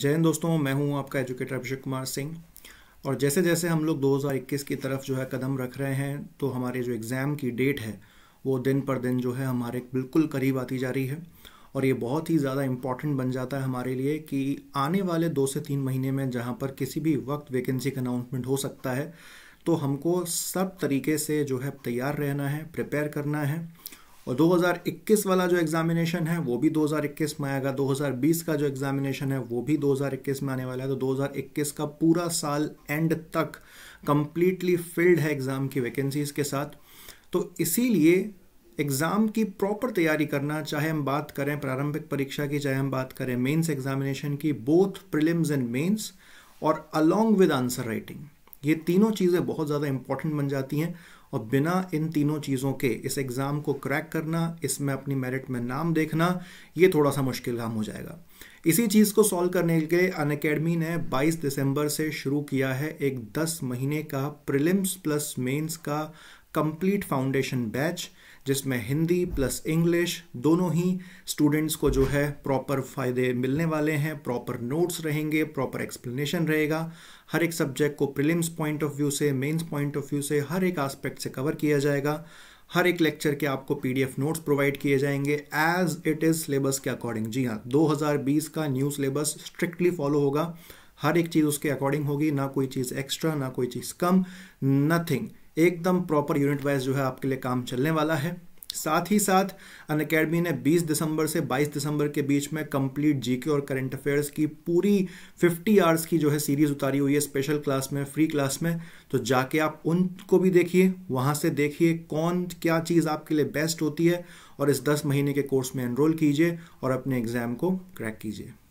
जय हिंद दोस्तों मैं हूं आपका एजुकेटर अभिषेक कुमार सिंह और जैसे जैसे हम लोग 2021 की तरफ जो है कदम रख रहे हैं तो हमारे जो एग्ज़ाम की डेट है वो दिन पर दिन जो है हमारे बिल्कुल करीब आती जा रही है और ये बहुत ही ज़्यादा इम्पॉर्टेंट बन जाता है हमारे लिए कि आने वाले दो से तीन महीने में जहाँ पर किसी भी वक्त वैकेंसी का अनाउंसमेंट हो सकता है तो हमको सब तरीके से जो है तैयार रहना है प्रिपेयर करना है और 2021 वाला जो एग्जामिनेशन है वो भी 2021 में आएगा 2020 का जो एग्जामिनेशन है वो भी 2021 में आने वाला है तो 2021 का पूरा साल एंड तक कंप्लीटली फिल्ड है एग्ज़ाम की वैकेंसीज़ के साथ तो इसीलिए एग्ज़ाम की प्रॉपर तैयारी करना चाहे हम बात करें प्रारंभिक परीक्षा की चाहे हम बात करें मेंस एग्जामिनेशन की बोथ प्रिलिम्स एंड मेंस और अलोंग विद आंसर राइटिंग ये तीनों चीज़ें बहुत ज़्यादा इंपॉर्टेंट बन जाती हैं और बिना इन तीनों चीज़ों के इस एग्ज़ाम को क्रैक करना इसमें अपनी मेरिट में नाम देखना ये थोड़ा सा मुश्किल काम हो जाएगा इसी चीज़ को सॉल्व करने के लिए अन अकेडमी ने 22 दिसंबर से शुरू किया है एक 10 महीने का प्रिलिम्स प्लस मेंस का कंप्लीट फाउंडेशन बैच जिसमें हिंदी प्लस इंग्लिश दोनों ही स्टूडेंट्स को जो है प्रॉपर फ़ायदे मिलने वाले हैं प्रॉपर नोट्स रहेंगे प्रॉपर एक्सप्लेनेशन रहेगा हर एक सब्जेक्ट को प्रिलिम्स पॉइंट ऑफ व्यू से मेंस पॉइंट ऑफ व्यू से हर एक एस्पेक्ट से कवर किया जाएगा हर एक लेक्चर के आपको पीडीएफ नोट्स प्रोवाइड किए जाएंगे एज इट इज़ सिलेबस के अकॉर्डिंग जी हाँ 2020 का न्यू सिलेबस स्ट्रिक्टली फॉलो होगा हर एक चीज़ उसके अकॉर्डिंग होगी ना कोई चीज़ एक्स्ट्रा ना कोई चीज़ कम नथिंग एकदम प्रॉपर यूनिट वाइज जो है आपके लिए काम चलने वाला है साथ ही साथ अन अकेडमी ने 20 दिसंबर से 22 दिसंबर के बीच में कंप्लीट जीके और करंट अफेयर्स की पूरी 50 आवर्स की जो है सीरीज उतारी हुई है स्पेशल क्लास में फ्री क्लास में तो जाके आप उनको भी देखिए वहां से देखिए कौन क्या चीज़ आपके लिए बेस्ट होती है और इस 10 महीने के कोर्स में एनरोल कीजिए और अपने एग्ज़ाम को क्रैक कीजिए